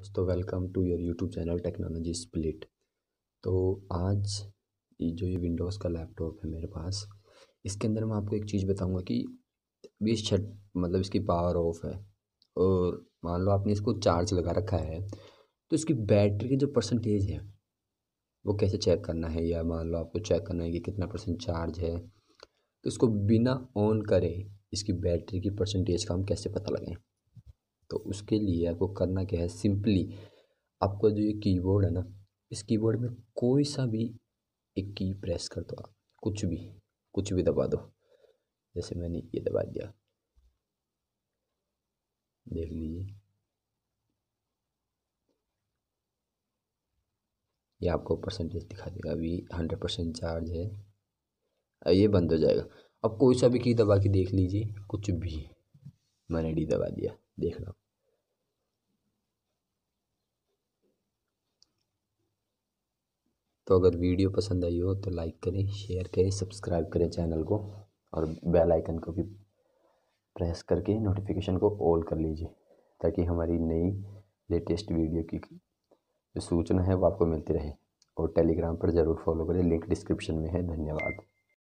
दोस्तों welcome to your YouTube channel technology split तो आज ये जो ये विंडोज़ का लैपटॉप है मेरे पास इसके अंदर मैं आपको एक चीज़ बताऊंगा कि बीस छट मतलब इसकी पावर ऑफ है और मान लो आपने इसको चार्ज लगा रखा है तो इसकी बैटरी की जो परसेंटेज है वो कैसे चेक करना है या मान लो आपको चेक करना है कि कितना परसेंट चार्ज है तो इसको बिना ऑन करें इसकी बैटरी की परसेंटेज का हम कैसे पता लगें तो उसके लिए आपको करना क्या है सिंपली आपका जो ये कीबोर्ड है ना इस कीबोर्ड में कोई सा भी एक की प्रेस कर दो आप कुछ भी कुछ भी दबा दो जैसे मैंने ये दबा दिया देख लीजिए ये आपको परसेंटेज दिखा देगा अभी हंड्रेड परसेंट चार्ज है ये बंद हो जाएगा अब कोई सा भी की दबा के देख लीजिए कुछ भी मैंने डी दबा दिया देखना तो अगर वीडियो पसंद आई हो तो लाइक करें शेयर करें सब्सक्राइब करें चैनल को और बेल आइकन को भी प्रेस करके नोटिफिकेशन को ऑल कर लीजिए ताकि हमारी नई लेटेस्ट वीडियो की जो सूचना है वो आपको मिलती रहे और टेलीग्राम पर ज़रूर फॉलो करें लिंक डिस्क्रिप्शन में है धन्यवाद